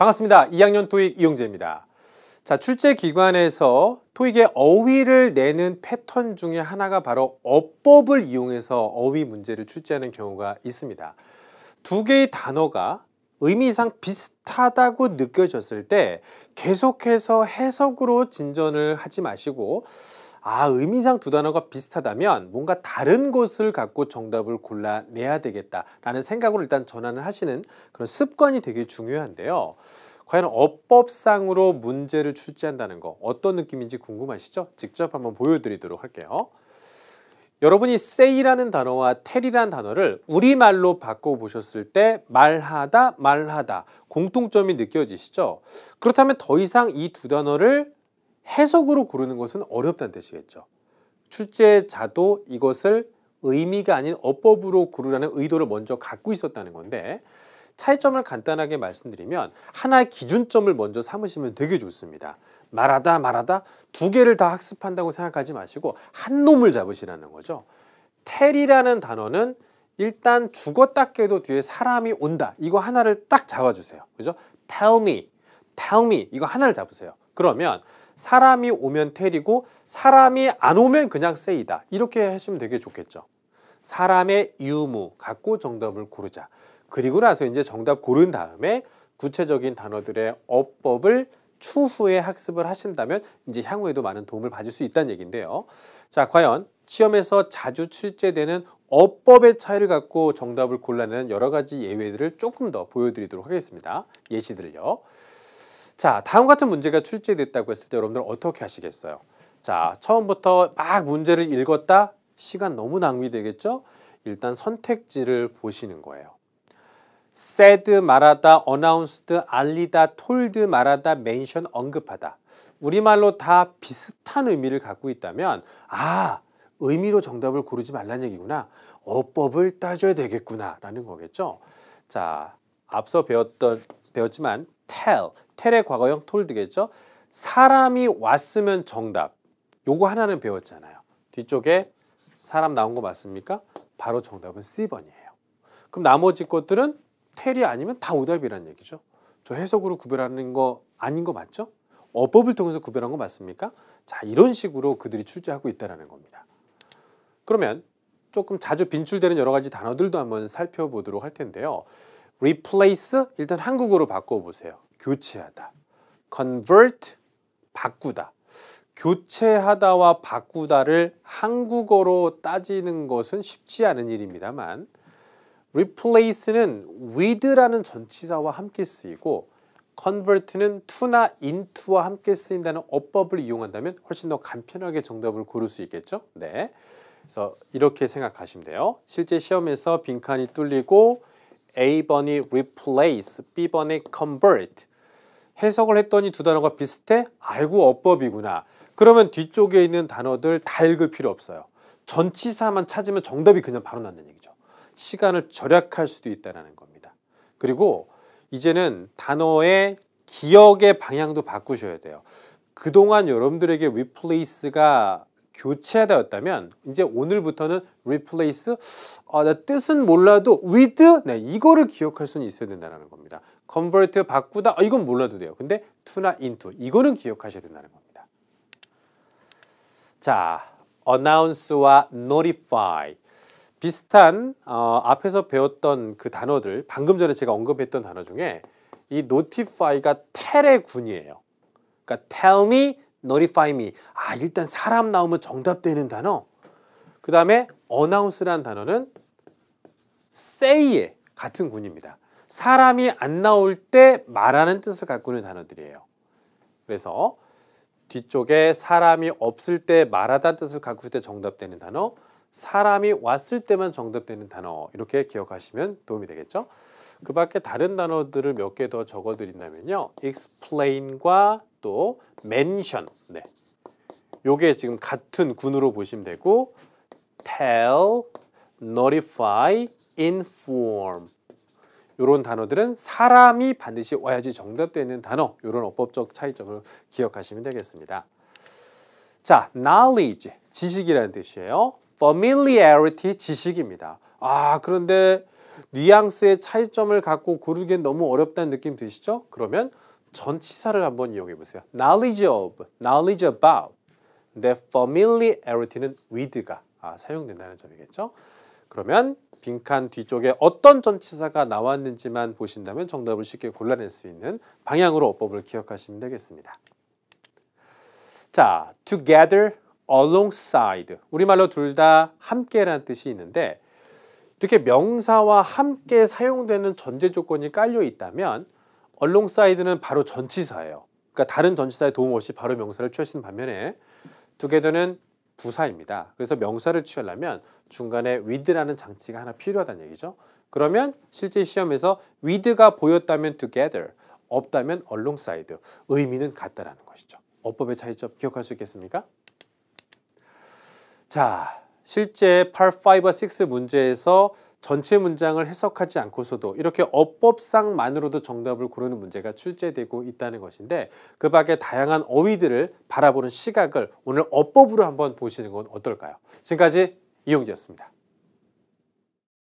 반갑습니다. 2학년 토익 이용재입니다. 자, 출제 기관에서 토익의 어휘를 내는 패턴 중에 하나가 바로 어법을 이용해서 어휘 문제를 출제하는 경우가 있습니다. 두 개의 단어가 의미상 비슷하다고 느껴졌을 때 계속해서 해석으로 진전을 하지 마시고 아, 의미상 두 단어가 비슷하다면 뭔가 다른 것을 갖고 정답을 골라내야 되겠다라는 생각으로 일단 전환을 하시는 그런 습관이 되게 중요한데요. 과연 어법상으로 문제를 출제한다는 거 어떤 느낌인지 궁금하시죠? 직접 한번 보여드리도록 할게요. 여러분이 say라는 단어와 tell이라는 단어를 우리말로 바꿔보셨을 때 말하다 말하다 공통점이 느껴지시죠? 그렇다면 더 이상 이 두 단어를 해석으로 고르는 것은 어렵다는 뜻이겠죠. 출제자도 이것을 의미가 아닌 어법으로 고르라는 의도를 먼저 갖고 있었다는 건데 차이점을 간단하게 말씀드리면 하나의 기준점을 먼저 삼으시면 되게 좋습니다. 말하다 말하다 두 개를 다 학습한다고 생각하지 마시고 한 놈을 잡으시라는 거죠. 텔이라는 단어는 일단 죽었다 깨도 뒤에 사람이 온다. 이거 하나를 딱 잡아주세요. 그죠? Tell me, tell me 이거 하나를 잡으세요. 그러면 사람이 오면 테리고 사람이 안 오면 그냥 세이다. 이렇게 하시면 되게 좋겠죠. 사람의 유무 갖고 정답을 고르자. 그리고 나서 이제 정답 고른 다음에 구체적인 단어들의 어법을 추후에 학습을 하신다면 이제 향후에도 많은 도움을 받을 수 있다는 얘기인데요. 자, 과연 시험에서 자주 출제되는 어법의 차이를 갖고 정답을 골라내는 여러 가지 예외들을 조금 더 보여드리도록 하겠습니다. 예시들을요. 자, 다음 같은 문제가 출제됐다고 했을 때 여러분들 어떻게 하시겠어요? 자, 처음부터 막 문제를 읽었다? 시간 너무 낭비되겠죠? 일단 선택지를 보시는 거예요. said 말하다, announced 알리다, told 말하다, mention 언급하다. 우리말로 다 비슷한 의미를 갖고 있다면 아, 의미로 정답을 고르지 말란 얘기구나. 어법을 따져야 되겠구나 라는 거겠죠. 자, 앞서 배웠던 배웠지만 tell, 테레 과거형 톨드겠죠. 사람이 왔으면 정답. 요거 하나는 배웠잖아요. 뒤쪽에 사람 나온 거 맞습니까? 바로 정답은 C번이에요. 그럼 나머지 것들은 텔이 아니면 다오답이라는 얘기죠. 저 해석으로 구별하는 거 아닌 거 맞죠? 어법을 통해서 구별한 거 맞습니까? 자, 이런 식으로 그들이 출제하고 있다는 겁니다. 그러면 조금 자주 빈출되는 여러 가지 단어들도 한번 살펴보도록 할 텐데요. replace 일단 한국어로 바꿔보세요. 교체하다. convert 바꾸다. 교체하다와 바꾸다를 한국어로 따지는 것은 쉽지 않은 일입니다만 replace는 with라는 전치사와 함께 쓰이고 convert는 to나 into와 함께 쓰인다는 어법을 이용한다면 훨씬 더 간편하게 정답을 고를 수 있겠죠? 네. 그래서 이렇게 생각하시면 돼요. 실제 시험에서 빈칸이 뚫리고 A번이 replace, B번이 convert. 해석을 했더니 두 단어가 비슷해? 알고 어법이구나. 그러면 뒤쪽에 있는 단어들 다 읽을 필요 없어요. 전치사만 찾으면 정답이 그냥 바로 난는 얘기죠. 시간을 절약할 수도 있다는 겁니다. 그리고 이제는 단어의 기억의 방향도 바꾸셔야 돼요. 그동안 여러분들에게 replace가 교체하다였다면 이제 오늘부터는 replace 아, 나 뜻은 몰라도 with 네, 이거를 기억할 수는 있어야 된다는 겁니다. convert 바꾸다 아, 이건 몰라도 돼요. 근데 to나 into 이거는 기억하셔야 된다는 겁니다. 자, announce와 notify 비슷한 어, 앞에서 배웠던 그 단어들 방금 전에 제가 언급했던 단어 중에 이 notify가 tell의 군이에요. 그러니까 tell me notify me. 아, 일단 사람 나오면 정답되는 단어. 그 다음에 announce란 단어는 say의 같은 군입니다. 사람이 안 나올 때 말하는 뜻을 가꾸는 단어들이에요. 그래서 뒤쪽에 사람이 없을 때 말하다는 뜻을 가꿀 때 정답되는 단어 사람이 왔을 때만 정답되는 단어 이렇게 기억하시면 도움이 되겠죠. 그 밖에 다른 단어들을 몇 개 더 적어드린다면요. explain과 또 mention. 네. 요게 지금 같은 군으로 보시면 되고 tell, notify, inform. 요런 단어들은 사람이 반드시 와야지 정답되는 단어. 요런 어법적 차이점을 기억하시면 되겠습니다. 자, knowledge 지식이라는 뜻이에요. familiarity 지식입니다. 아, 그런데 뉘앙스의 차이점을 갖고 고르기엔 너무 어렵다는 느낌 드시죠? 그러면 전치사를 한번 이용해 보세요. knowledge of, knowledge about, 내 familiarity는 with가 아, 사용된다는 점이겠죠. 그러면 빈칸 뒤쪽에 어떤 전치사가 나왔는지만 보신다면 정답을 쉽게 골라낼 수 있는 방향으로 어법을 기억하시면 되겠습니다. 자, together, alongside. 우리말로 둘 다 함께라는 뜻이 있는데 이렇게 명사와 함께 사용되는 전제 조건이 깔려 있다면 언론 사이드는 바로 전치사예요. 그러니까 다른 전치사의 도움 없이 바로 명사를 취하시는 반면에 두개더는 부사입니다. 그래서 명사를 취하려면 중간에 with라는 장치가 하나 필요하다는 얘기죠. 그러면 실제 시험에서 with가 보였다면 together, 없다면 alongside, 의미는 같다라는 것이죠. 어법의 차이점 기억할 수 있겠습니까? 자, 실제 Part 5와 6 문제에서 전체 문장을 해석하지 않고서도 이렇게 어법상만으로도 정답을 고르는 문제가 출제되고 있다는 것인데 그 밖에 다양한 어휘들을 바라보는 시각을 오늘 어법으로 한번 보시는 건 어떨까요? 지금까지 이용지였습니다.